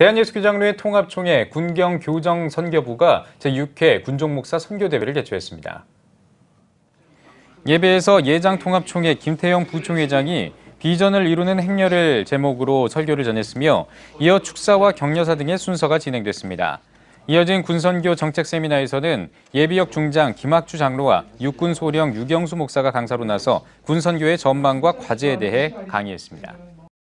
대한예수교장로의 통합총회 군경교정선교부가 제6회 군종목사 선교대회를 개최했습니다. 예배에서 예장통합총회 김태영 부총회장이 비전을 이루는 행렬을 제목으로 설교를 전했으며 이어 축사와 격려사 등의 순서가 진행됐습니다. 이어진 군선교 정책 세미나에서는 예비역 중장 김학주 장로와 육군 소령 유경수 목사가 강사로 나서 군선교의 전망과 과제에 대해 강의했습니다.